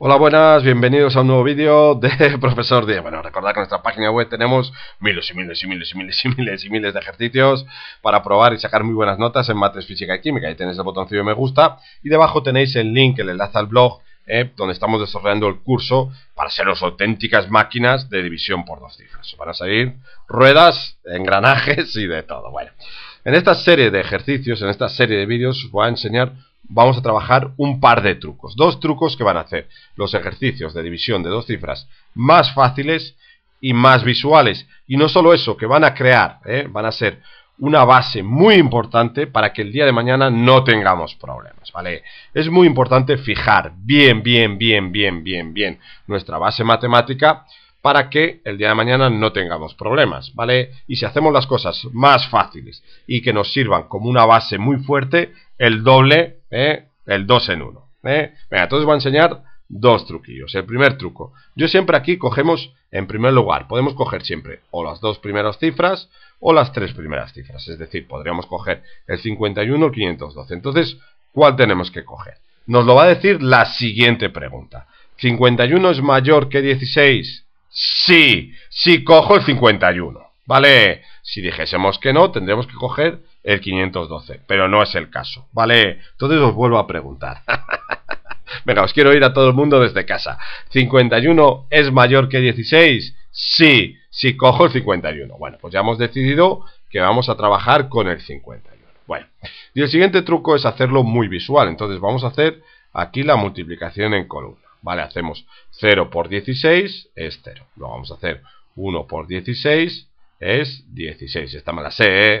Hola, buenas, bienvenidos a un nuevo vídeo de Profesor Díaz. Bueno, recordad que en nuestra página web tenemos miles y miles y miles y miles y miles y miles de ejercicios para probar y sacar muy buenas notas en mates, física y química. Ahí tenéis el botoncillo de me gusta y debajo tenéis el link, el enlace al blog, eh, donde estamos desarrollando el curso para seros auténticas máquinas de división por dos cifras. Van a salir ruedas, engranajes y de todo. Bueno, en esta serie de ejercicios, en esta serie de vídeos, os voy a enseñar vamos a trabajar un par de trucos. Dos trucos que van a hacer los ejercicios de división de dos cifras más fáciles y más visuales. Y no solo eso, que van a crear, ¿eh? van a ser una base muy importante para que el día de mañana no tengamos problemas, ¿vale? Es muy importante fijar bien, bien, bien, bien, bien, bien nuestra base matemática para que el día de mañana no tengamos problemas, ¿vale? Y si hacemos las cosas más fáciles y que nos sirvan como una base muy fuerte, el doble ¿eh? El 2 en 1. ¿eh? Venga, entonces voy a enseñar dos truquillos. El primer truco. Yo siempre aquí cogemos, en primer lugar, podemos coger siempre o las dos primeras cifras o las tres primeras cifras. Es decir, podríamos coger el 51 o el 512. Entonces, ¿cuál tenemos que coger? Nos lo va a decir la siguiente pregunta. ¿51 es mayor que 16? Sí, sí cojo el 51. ¿Vale? Si dijésemos que no, tendríamos que coger el 512, pero no es el caso, ¿vale? Entonces os vuelvo a preguntar. Venga, os quiero ir a todo el mundo desde casa. ¿51 es mayor que 16? Sí, si cojo el 51. Bueno, pues ya hemos decidido que vamos a trabajar con el 51. Bueno, y el siguiente truco es hacerlo muy visual. Entonces vamos a hacer aquí la multiplicación en columna. Vale, hacemos 0 por 16 es 0. Lo vamos a hacer 1 por 16 es 16. Esta me la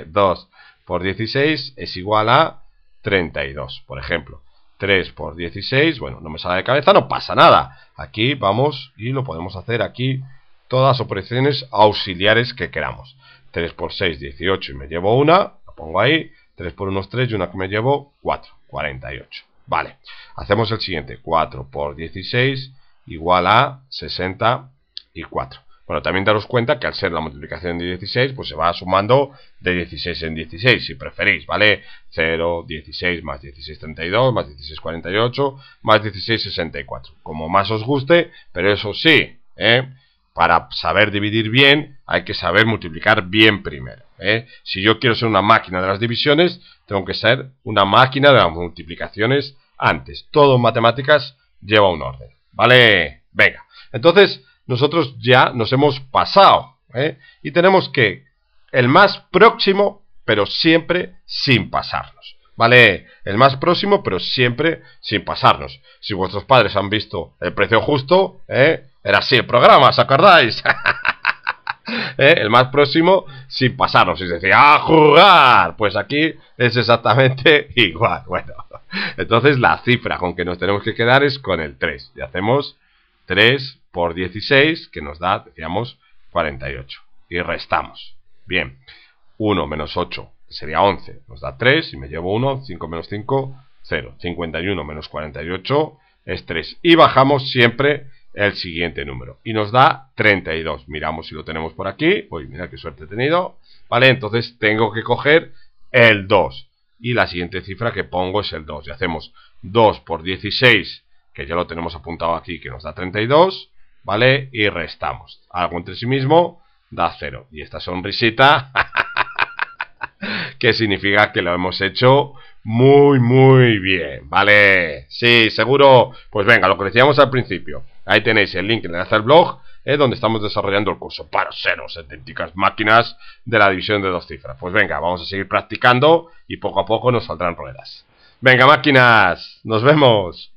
2 por 16 es igual a 32, por ejemplo. 3 por 16, bueno, no me sale de cabeza, no pasa nada. Aquí vamos y lo podemos hacer aquí todas las operaciones auxiliares que queramos. 3 por 6, 18 y me llevo una, la pongo ahí. 3 por 1 3 y una que me llevo 4, 48. Vale, hacemos el siguiente. 4 por 16 igual a 64. Bueno, también daros cuenta que al ser la multiplicación de 16, pues se va sumando de 16 en 16, si preferís, ¿vale? 0, 16, más 16, 32, más 16, 48, más 16, 64. Como más os guste, pero eso sí, ¿eh? Para saber dividir bien, hay que saber multiplicar bien primero. ¿eh? Si yo quiero ser una máquina de las divisiones, tengo que ser una máquina de las multiplicaciones antes. Todo en matemáticas lleva un orden, ¿vale? Venga, entonces nosotros ya nos hemos pasado. ¿eh? Y tenemos que el más próximo, pero siempre sin pasarnos. ¿Vale? El más próximo, pero siempre sin pasarnos. Si vuestros padres han visto el precio justo, ¿eh? era así el programa, ¿os acordáis? ¿Eh? El más próximo sin pasarnos. Y decía, ¡a jugar! Pues aquí es exactamente igual. Bueno, entonces la cifra con que nos tenemos que quedar es con el 3. Y hacemos 3 por 16, que nos da, decíamos, 48. Y restamos. Bien, 1 menos 8 sería 11, nos da 3 y me llevo 1, 5 menos 5, 0. 51 menos 48 es 3. Y bajamos siempre el siguiente número. Y nos da 32. Miramos si lo tenemos por aquí. Uy, mira qué suerte he tenido. Vale, entonces tengo que coger el 2. Y la siguiente cifra que pongo es el 2. Y hacemos 2 por 16 que ya lo tenemos apuntado aquí, que nos da 32, ¿vale? Y restamos. Algo entre sí mismo da 0. Y esta sonrisita, que significa que lo hemos hecho muy, muy bien, ¿vale? Sí, seguro. Pues venga, lo que decíamos al principio. Ahí tenéis el link en el blog, ¿eh? donde estamos desarrollando el curso para ceros auténticas máquinas de la división de dos cifras. Pues venga, vamos a seguir practicando y poco a poco nos saldrán ruedas. Venga, máquinas, nos vemos.